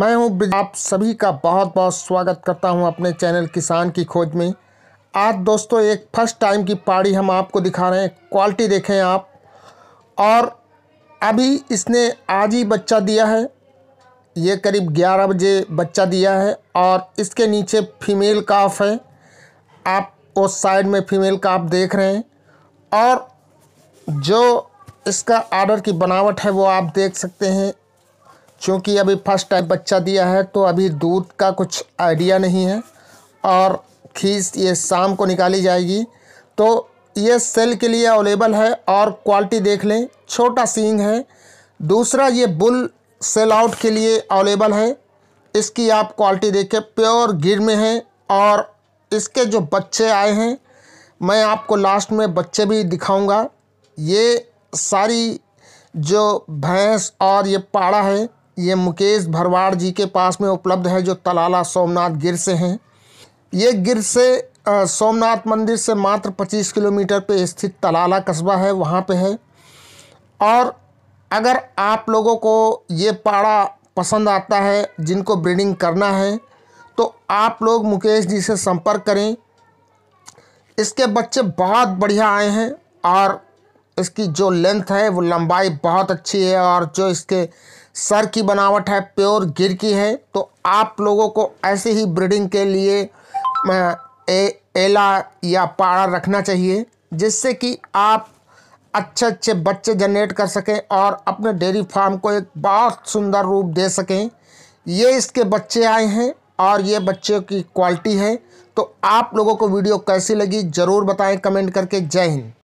मैं हूं आप सभी का बहुत बहुत स्वागत करता हूं अपने चैनल किसान की खोज में आज दोस्तों एक फर्स्ट टाइम की पाड़ी हम आपको दिखा रहे हैं क्वालिटी देखें आप और अभी इसने आज ही बच्चा दिया है ये करीब 11 बजे बच्चा दिया है और इसके नीचे फीमेल काफ है आप उस साइड में फीमेल काफ देख रहे हैं और जो इसका आर्डर की बनावट है वो आप देख सकते हैं क्योंकि अभी फर्स्ट टाइम बच्चा दिया है तो अभी दूध का कुछ आइडिया नहीं है और खीस ये शाम को निकाली जाएगी तो ये सेल के लिए अवेलेबल है और क्वालिटी देख लें छोटा सींग है दूसरा ये बुल सेल आउट के लिए अवेलेबल है इसकी आप क्वालिटी देखें प्योर गिर में है और इसके जो बच्चे आए हैं मैं आपको लास्ट में बच्चे भी दिखाऊंगा ये सारी जो भैंस और ये पाड़ा है ये मुकेश भरवाड़ जी के पास में उपलब्ध है जो तलाला सोमनाथ गिर से हैं ये गिर से सोमनाथ मंदिर से मात्र 25 किलोमीटर पे स्थित तलाला कस्बा है वहाँ पे है और अगर आप लोगों को ये पाड़ा पसंद आता है जिनको ब्रीडिंग करना है तो आप लोग मुकेश जी से संपर्क करें इसके बच्चे बहुत बढ़िया आए हैं और इसकी जो लेंथ है वो लंबाई बहुत अच्छी है और जो इसके सर की बनावट है प्योर गिर की है तो आप लोगों को ऐसे ही ब्रीडिंग के लिए ए, एला या पाड़ा रखना चाहिए जिससे कि आप अच्छे अच्छे बच्चे जनरेट कर सकें और अपने डेयरी फार्म को एक बहुत सुंदर रूप दे सकें ये इसके बच्चे आए हैं और ये बच्चों की क्वालिटी है तो आप लोगों को वीडियो कैसी लगी ज़रूर बताएं कमेंट करके जय हिंद